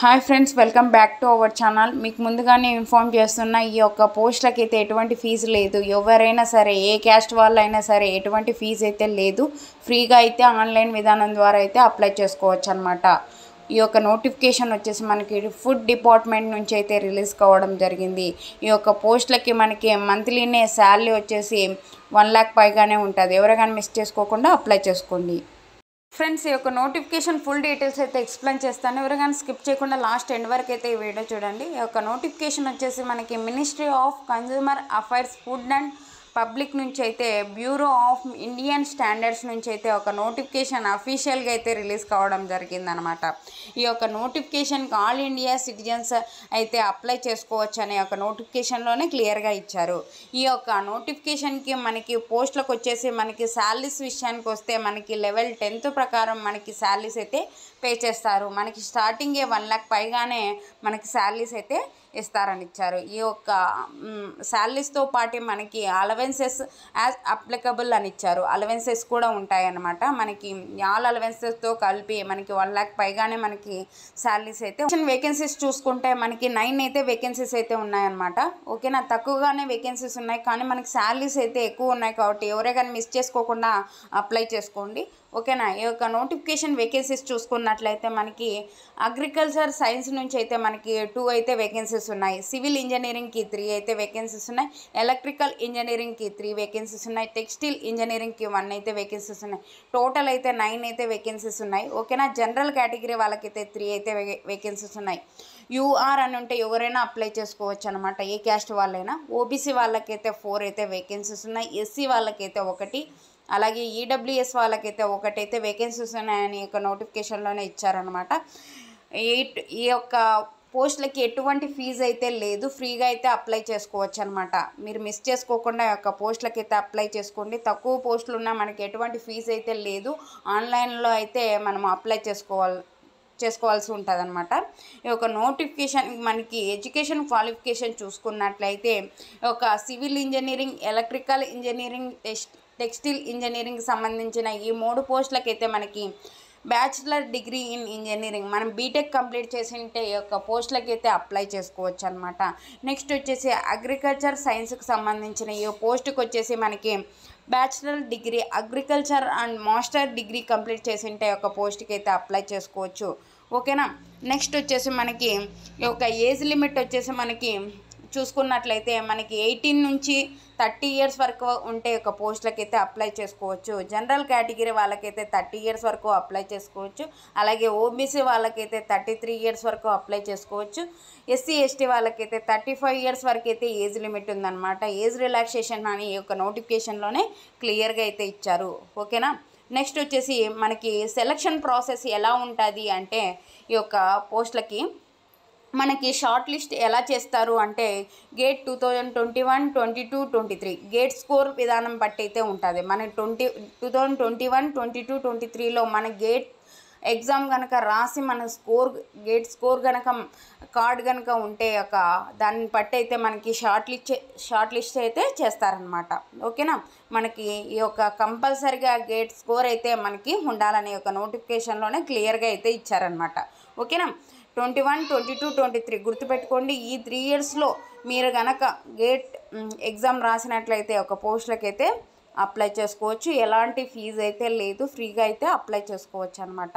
hi friends welcome back to our channel మీకు ముందుగానే inform చేస్తున్న ఈ యొక్క పోస్టులకి అయితే ఎటువంటి ఫీజు లేదు ఎవరైనా సరే ఏ క్యాస్ట్ వాళ్ళైనా సరే ఎటువంటి ఫీజు అయితే లేదు ఫ్రీగా అయితే ఆన్లైన్ విధానం ద్వారా అయితే అప్లై చేసుకోవచ్చు అనమాట ఈ యొక్క నోటిఫికేషన్ వచ్చేసి మనకి ఫుడ్ డిపార్ట్మెంట్ నుంచి అయితే రిలీజ్ కావడం జరిగింది ఈ యొక్క పోస్టులకి మనకి మంత్లీనే శాలరీ వచ్చేసి వన్ ల్యాక్ పైగానే ఉంటుంది ఎవరైనా మిస్ చేసుకోకుండా అప్లై చేసుకోండి ఫ్రెండ్స్ ఈ యొక్క నోటిఫికేషన్ ఫుల్ డీటెయిల్స్ అయితే ఎక్స్ప్లెయిన్ చేస్తాను కానీ స్కిప్ చేయకుండా లాస్ట్ ఎండ్ వరకు అయితే ఈ వీడియో చూడండి ఈ యొక్క నోటిఫికేషన్ వచ్చేసి మనకి ministry of consumer affairs food and public నుంచి అయితే బ్యూరో ఆఫ్ ఇండియన్ స్టాండర్డ్స్ నుంచి అయితే ఒక నోటిఫికేషన్ అఫీషియల్గా అయితే రిలీజ్ కావడం జరిగిందనమాట ఈ యొక్క నోటిఫికేషన్కి ఆల్ ఇండియా సిటిజన్స్ అయితే అప్లై చేసుకోవచ్చు అనే ఒక నోటిఫికేషన్లోనే క్లియర్గా ఇచ్చారు ఈ యొక్క నోటిఫికేషన్కి మనకి పోస్టులకు వచ్చేసి మనకి శాలరీస్ విషయానికి వస్తే మనకి లెవెల్ టెన్త్ ప్రకారం మనకి శాలరీస్ అయితే పే చేస్తారు మనకి స్టార్టింగే వన్ ల్యాక్ పైగానే మనకి శాలరీస్ అయితే ఇస్తారని ఇచ్చారు ఈ యొక్క శాలరీస్తో పాటు మనకి అలవెన్సెస్ యాజ్ అప్లికబుల్ అని ఇచ్చారు అలవెన్సెస్ కూడా ఉంటాయన్నమాట మనకి ఆల్ అలవెన్సెస్తో కలిపి మనకి వన్ ల్యాక్ పైగానే మనకి శాలరీస్ అయితే వేకెన్సీస్ చూసుకుంటే మనకి నైన్ అయితే వేకెన్సీస్ అయితే ఉన్నాయన్నమాట ఓకేనా తక్కువగానే వేకెన్సీస్ ఉన్నాయి కానీ మనకి శాలరీస్ అయితే ఎక్కువ ఉన్నాయి కాబట్టి ఎవరే కానీ మిస్ చేసుకోకుండా అప్లై చేసుకోండి ఓకేనా ఈ యొక్క నోటిఫికేషన్ వేకెన్సీస్ చూసుకున్నట్లయితే మనకి అగ్రికల్చర్ సైన్స్ నుంచి అయితే మనకి టూ అయితే వేకెన్సీస్ ఉన్నాయి సివిల్ ఇంజనీరింగ్కి త్రీ అయితే వేకెన్సీస్ ఉన్నాయి ఎలక్ట్రికల్ ఇంజనీరింగ్కి త్రీ వేకెన్సీస్ ఉన్నాయి టెక్స్టైల్ ఇంజనీరింగ్కి వన్ అయితే వేకెన్సీస్ ఉన్నాయి టోటల్ అయితే నైన్ అయితే వేకెన్సీస్ ఉన్నాయి ఓకేనా జనరల్ కేటగిరీ వాళ్ళకైతే త్రీ అయితే వేకెన్సీస్ ఉన్నాయి యూఆర్ అని ఉంటే ఎవరైనా అప్లై చేసుకోవచ్చు అనమాట ఏ క్యాస్ట్ వాళ్ళైనా ఓబీసీ వాళ్ళకైతే ఫోర్ అయితే వేకెన్సీస్ ఉన్నాయి ఎస్సీ వాళ్ళకైతే ఒకటి అలాగే ఈడబ్ల్యూఎస్ e వాళ్ళకైతే ఒకటైతే వేకెన్సీస్ ఉన్నాయని యొక్క నోటిఫికేషన్లోనే ఇచ్చారనమాట ఈ ఈ యొక్క పోస్టులకి ఎటువంటి ఫీజు అయితే లేదు ఫ్రీగా అయితే అప్లై చేసుకోవచ్చు అనమాట మీరు మిస్ చేసుకోకుండా యొక్క పోస్టులకి అయితే అప్లై చేసుకోండి తక్కువ పోస్టులు ఉన్నా మనకి ఎటువంటి ఫీజు అయితే లేదు ఆన్లైన్లో అయితే మనం అప్లై చేసుకోవాలి చేసుకోవాల్సి ఉంటుంది అనమాట ఈ యొక్క నోటిఫికేషన్ మనకి ఎడ్యుకేషన్ క్వాలిఫికేషన్ చూసుకున్నట్లయితే ఒక civil engineering electrical engineering test textile engineering సంబంధించిన ఈ మూడు పోస్టులకైతే మనకి బ్యాచిలర్ డిగ్రీ ఇన్ ఇంజనీరింగ్ మనం బీటెక్ కంప్లీట్ చేసింటే యొక్క పోస్టులకి అయితే అప్లై చేసుకోవచ్చు అనమాట నెక్స్ట్ వచ్చేసి అగ్రికల్చర్ సైన్స్కి సంబంధించిన ఈ పోస్ట్కి వచ్చేసి మనకి bachelor degree agriculture and master degree complete చేసింటే ఒక పోస్ట్కి అయితే అప్లై చేసుకోవచ్చు ఓకేనా నెక్స్ట్ వచ్చేసి మనకి ఈ యొక్క ఏజ్ లిమిట్ వచ్చేసి మనకి చూసుకున్నట్లయితే మనకి ఎయిటీన్ నుంచి థర్టీ ఇయర్స్ వరకు ఉంటే ఒక పోస్టులకైతే అప్లై చేసుకోవచ్చు జనరల్ కేటగిరీ వాళ్ళకైతే థర్టీ ఇయర్స్ వరకు అప్లై చేసుకోవచ్చు అలాగే ఓబీసీ వాళ్ళకైతే థర్టీ త్రీ ఇయర్స్ వరకు అప్లై చేసుకోవచ్చు ఎస్సీ ఎస్టీ వాళ్ళకైతే థర్టీ ఫైవ్ ఇయర్స్ వరకు అయితే ఏజ్ లిమిట్ ఉందన్నమాట ఏజ్ రిలాక్సేషన్ అని ఈ యొక్క నోటిఫికేషన్లోనే క్లియర్గా అయితే ఇచ్చారు ఓకేనా నెక్స్ట్ వచ్చేసి మనకి సెలక్షన్ ప్రాసెస్ ఎలా ఉంటుంది అంటే ఈ యొక్క పోస్టులకి మనకి షార్ట్ లిస్ట్ ఎలా చేస్తారు అంటే GATE two thousand twenty one twenty two twenty three GATE score విధానం బట్టి అయితే ఉంటుంది మన twenty two thousand twenty one twenty two twenty త్రీలో మన గేట్ ఎగ్జామ్ కనుక రాసి మన స్కోర్ గేట్ స్కోర్ కనుక కార్డ్ కనుక ఉంటే ఒక దాన్ని బట్టి అయితే మనకి షార్ట్ లిస్ట్ షార్ట్ లిస్ట్ అయితే చేస్తారనమాట ఓకేనా మనకి ఈ యొక్క కంపల్సరిగా గేట్ స్కోర్ అయితే మనకి ఉండాలనే ఒక నోటిఫికేషన్లోనే క్లియర్గా అయితే ఇచ్చారనమాట ఓకేనా twenty one twenty two twenty three గుర్తుపెట్టుకోండి ఈ త్రీ ఇయర్స్లో మీరు గనక గేట్ ఎగ్జామ్ రాసినట్లయితే ఒక పోస్టులకైతే అప్లై చేసుకోవచ్చు ఎలాంటి ఫీజు అయితే లేదు ఫ్రీగా అయితే అప్లై చేసుకోవచ్చు అనమాట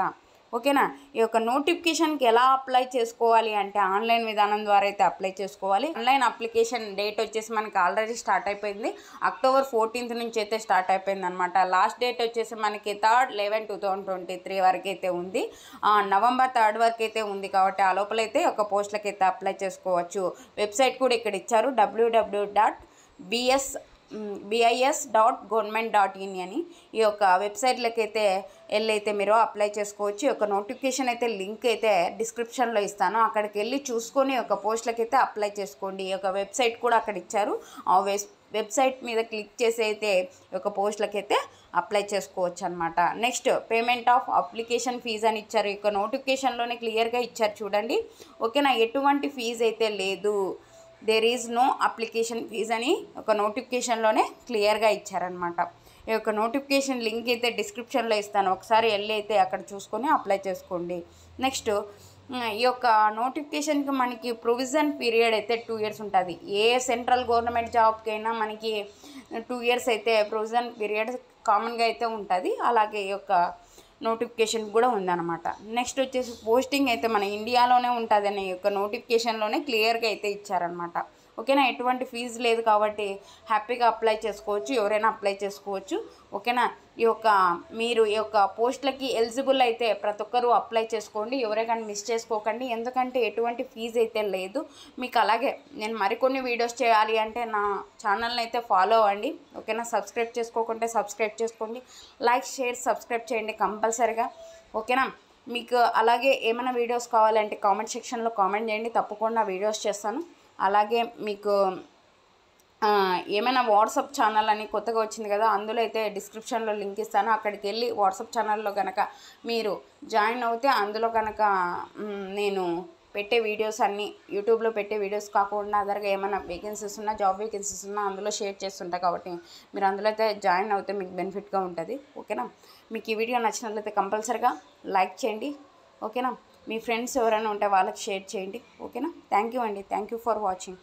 ఓకేనా ఈ యొక్క నోటిఫికేషన్కి ఎలా అప్లై చేసుకోవాలి అంటే ఆన్లైన్ విధానం ద్వారా అయితే అప్లై చేసుకోవాలి ఆన్లైన్ అప్లికేషన్ డేట్ వచ్చేసి మనకి ఆల్రెడీ స్టార్ట్ అయిపోయింది అక్టోబర్ ఫోర్టీన్త్ నుంచి అయితే స్టార్ట్ అయిపోయింది అనమాట లాస్ట్ డేట్ వచ్చేసి మనకి third eleven two thousand twenty three వరకు అయితే ఉంది నవంబర్ థర్డ్ వరకు అయితే ఉంది కాబట్టి ఆ లోపలైతే ఒక పోస్టులకి అయితే అప్లై చేసుకోవచ్చు వెబ్సైట్ కూడా ఇక్కడ ఇచ్చారు WWW dot BS BIS dot government dot in అని ఈ యొక్క వెబ్సైట్లకి అయితే వెళ్ళైతే మీరు అప్లై చేసుకోవచ్చు ఈ యొక్క నోటిఫికేషన్ అయితే లింక్ అయితే డిస్క్రిప్షన్లో ఇస్తాను అక్కడికి వెళ్ళి చూసుకొని ఒక పోస్ట్లకి అయితే అప్లై చేసుకోండి ఈ యొక్క వెబ్సైట్ కూడా అక్కడ ఇచ్చారు ఆ వెబ్ వెబ్సైట్ మీద క్లిక్ చేసి అయితే ఒక పోస్టులకి అయితే అప్లై చేసుకోవచ్చు అనమాట next payment of application fee అని ఇచ్చారు ఈ యొక్క నోటిఫికేషన్లోనే క్లియర్గా ఇచ్చారు చూడండి ఓకేనా ఎటువంటి ఫీజు అయితే లేదు there is no application fee అని ఒక నోటిఫికేషన్లోనే క్లియర్గా ఇచ్చారనమాట ఈ యొక్క నోటిఫికేషన్ లింక్ అయితే డిస్క్రిప్షన్లో ఇస్తాను ఒకసారి వెళ్ళి అయితే అక్కడ చూసుకొని అప్లై చేసుకోండి నెక్స్ట్ ఈ యొక్క నోటిఫికేషన్కి మనకి ప్రొవిజన్ పీరియడ్ అయితే టూ ఇయర్స్ ఉంటుంది ఏ సెంట్రల్ గవర్నమెంట్ జాబ్కైనా మనకి టూ ఇయర్స్ అయితే ప్రొవిజన్ పీరియడ్ కామన్గా అయితే ఉంటుంది అలాగే ఈ యొక్క నోటిఫికేషన్ కూడా ఉందన్నమాట నెక్స్ట్ వచ్చేసి పోస్టింగ్ అయితే మన ఇండియాలోనే అనే యొక్క నోటిఫికేషన్లోనే క్లియర్గా అయితే ఇచ్చారనమాట ఓకేనా ఎటువంటి ఫీజు లేదు కాబట్టి హ్యాపీగా అప్లై చేసుకోవచ్చు ఎవరైనా అప్లై చేసుకోవచ్చు ఓకేనా ఈ యొక్క మీరు ఈ యొక్క పోస్టులకి ఎలిజిబుల్ అయితే ప్రతి ఒక్కరూ అప్లై చేసుకోండి ఎవరే కానీ మిస్ చేసుకోకండి ఎందుకంటే ఎటువంటి ఫీజు అయితే లేదు మీకు అలాగే నేను మరికొన్ని వీడియోస్ చేయాలి అంటే నా ఛానల్ని అయితే ఫాలో అవ్వండి ఓకేనా సబ్స్క్రైబ్ చేసుకోకుంటే సబ్స్క్రైబ్ చేసుకోండి లైక్ షేర్ సబ్స్క్రైబ్ చేయండి కంపల్సరిగా ఓకేనా మీకు అలాగే ఏమైనా వీడియోస్ కావాలంటే కామెంట్ సెక్షన్లో కామెంట్ చేయండి తప్పకుండా వీడియోస్ చేస్తాను అలాగే మీకు ఏమైనా వాట్సాప్ ఛానల్ అని కొత్తగా వచ్చింది కదా అందులో అయితే డిస్క్రిప్షన్లో లింక్ ఇస్తాను అక్కడికి వెళ్ళి వాట్సాప్ ఛానల్లో కనుక మీరు జాయిన్ అవుతే అందులో కనుక నేను పెట్టే వీడియోస్ అన్నీ యూట్యూబ్లో పెట్టే వీడియోస్ కాకుండా అదర్గా ఏమైనా వేకెన్సీస్ ఉన్నా జాబ్ వేకెన్సీస్ ఉన్నా అందులో షేర్ చేస్తుంటా కాబట్టి మీరు అందులో అయితే జాయిన్ అవుతే మీకు బెనిఫిట్గా ఉంటుంది ఓకేనా మీకు ఈ వీడియో నచ్చినట్లయితే కంపల్సరిగా లైక్ చేయండి ఓకేనా మీ ఫ్రెండ్స్ ఎవరైనా ఉంటే వాళ్ళకి షేర్ చేయండి ఓకేనా థ్యాంక్ యూ అండి థ్యాంక్ యూ ఫర్ వాచింగ్